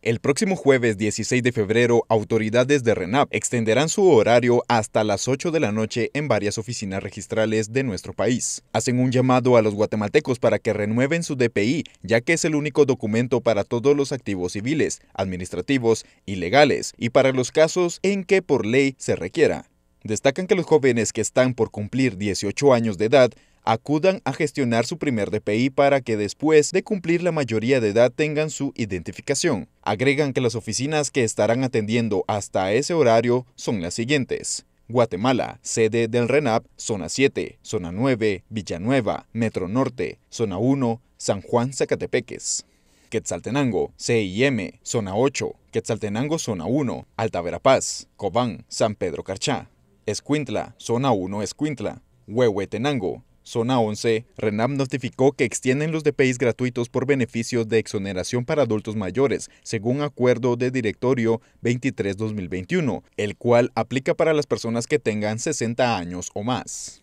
El próximo jueves 16 de febrero, autoridades de RENAP extenderán su horario hasta las 8 de la noche en varias oficinas registrales de nuestro país. Hacen un llamado a los guatemaltecos para que renueven su DPI, ya que es el único documento para todos los activos civiles, administrativos y legales, y para los casos en que por ley se requiera. Destacan que los jóvenes que están por cumplir 18 años de edad acudan a gestionar su primer DPI para que después de cumplir la mayoría de edad tengan su identificación. Agregan que las oficinas que estarán atendiendo hasta ese horario son las siguientes. Guatemala, sede del RENAP, zona 7, zona 9, Villanueva, Metro Norte, zona 1, San Juan Zacatepeques. Quetzaltenango, CIM, zona 8, Quetzaltenango, zona 1, Alta Verapaz, Cobán, San Pedro Carchá, Escuintla, zona 1, Escuintla, Huehuetenango, Zona 11, RENAM notificó que extienden los DPIs gratuitos por beneficios de exoneración para adultos mayores, según acuerdo de directorio 23-2021, el cual aplica para las personas que tengan 60 años o más.